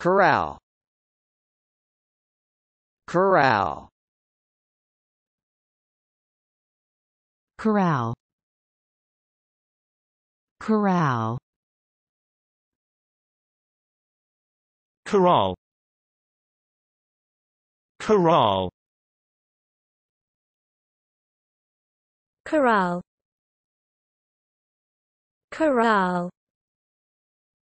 Corral Corral Corral Corral Corral Corral Corral Corral